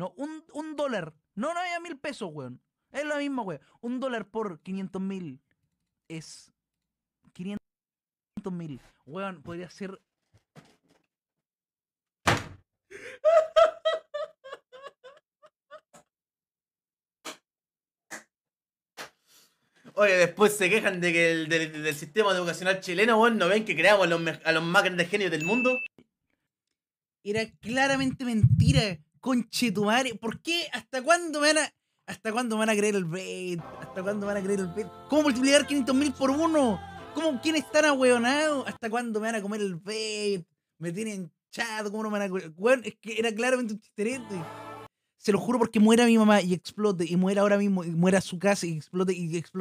No, un, dólar. No, no había mil pesos, weón. Es lo mismo, weón. Un dólar por 500 mil es 500 mil. Weón, podría ser... Oye, después se quejan de que el, del, sistema educacional chileno, weón, no ven que creamos a los, a los más grandes genios del mundo. Era claramente mentira madre, ¿por qué? ¿Hasta cuándo me van a.? ¿Hasta cuándo van a creer el bait? ¿Hasta cuándo van a creer el bait? ¿Cómo multiplicar 500 mil por uno? ¿Cómo quién está ahueonado? ¿Hasta cuándo me van a comer el bait? Me tienen chato, ¿cómo no me van a comer? es que era claramente un chisterete. Se lo juro porque muera mi mamá y explote, y muera ahora mismo, y muera su casa y explote, y explote.